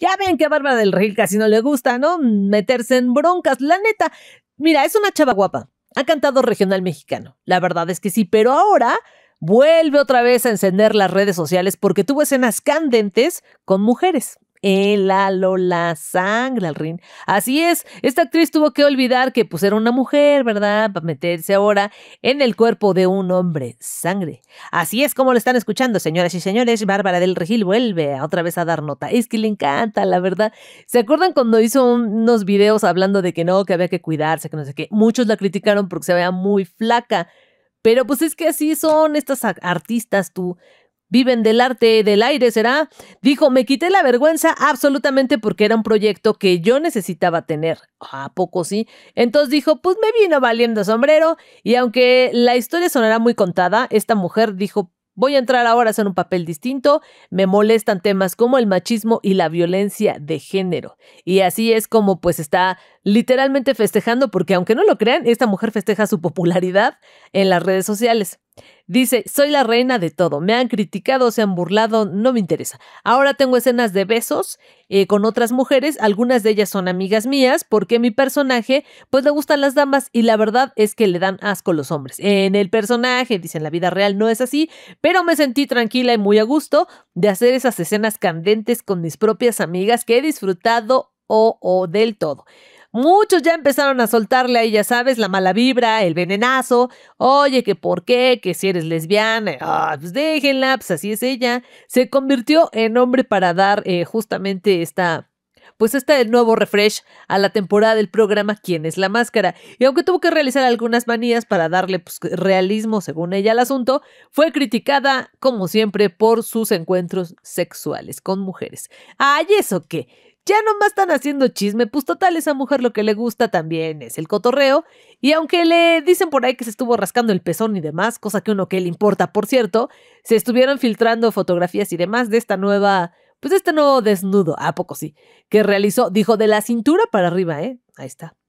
Ya ven que a Bárbara del Rey casi no le gusta, ¿no? Meterse en broncas. La neta, mira, es una chava guapa. Ha cantado regional mexicano. La verdad es que sí, pero ahora vuelve otra vez a encender las redes sociales porque tuvo escenas candentes con mujeres el alola sangre el ring. Así es, esta actriz tuvo que olvidar que pues era una mujer, ¿verdad? Para meterse ahora en el cuerpo de un hombre, sangre. Así es como lo están escuchando, señoras y señores, Bárbara del Regil vuelve otra vez a dar nota. Es que le encanta, la verdad. ¿Se acuerdan cuando hizo unos videos hablando de que no, que había que cuidarse, que no sé qué? Muchos la criticaron porque se veía muy flaca. Pero pues es que así son estas artistas tú viven del arte del aire, ¿será? Dijo, me quité la vergüenza absolutamente porque era un proyecto que yo necesitaba tener. ¿A poco sí? Entonces dijo, pues me vino valiendo sombrero y aunque la historia sonará muy contada, esta mujer dijo, Voy a entrar ahora a hacer un papel distinto. Me molestan temas como el machismo y la violencia de género. Y así es como pues está literalmente festejando porque aunque no lo crean, esta mujer festeja su popularidad en las redes sociales. Dice, soy la reina de todo, me han criticado, se han burlado, no me interesa. Ahora tengo escenas de besos eh, con otras mujeres, algunas de ellas son amigas mías porque mi personaje pues le gustan las damas y la verdad es que le dan asco los hombres. En el personaje, dicen en la vida real no es así, pero me sentí tranquila y muy a gusto de hacer esas escenas candentes con mis propias amigas que he disfrutado o, o del todo. Muchos ya empezaron a soltarle a ella, sabes, la mala vibra, el venenazo. Oye, que por qué, que si eres lesbiana, ah, pues déjenla, pues así es ella. Se convirtió en hombre para dar eh, justamente esta pues este nuevo refresh a la temporada del programa ¿Quién es la máscara? Y aunque tuvo que realizar algunas manías para darle pues, realismo, según ella, al asunto, fue criticada, como siempre, por sus encuentros sexuales con mujeres. ¡Ay, eso qué! Ya nomás están haciendo chisme, pues total, esa mujer lo que le gusta también es el cotorreo. Y aunque le dicen por ahí que se estuvo rascando el pezón y demás, cosa que uno que le importa, por cierto, se estuvieron filtrando fotografías y demás de esta nueva, pues este nuevo desnudo, ¿a poco sí? Que realizó, dijo, de la cintura para arriba, ¿eh? Ahí está.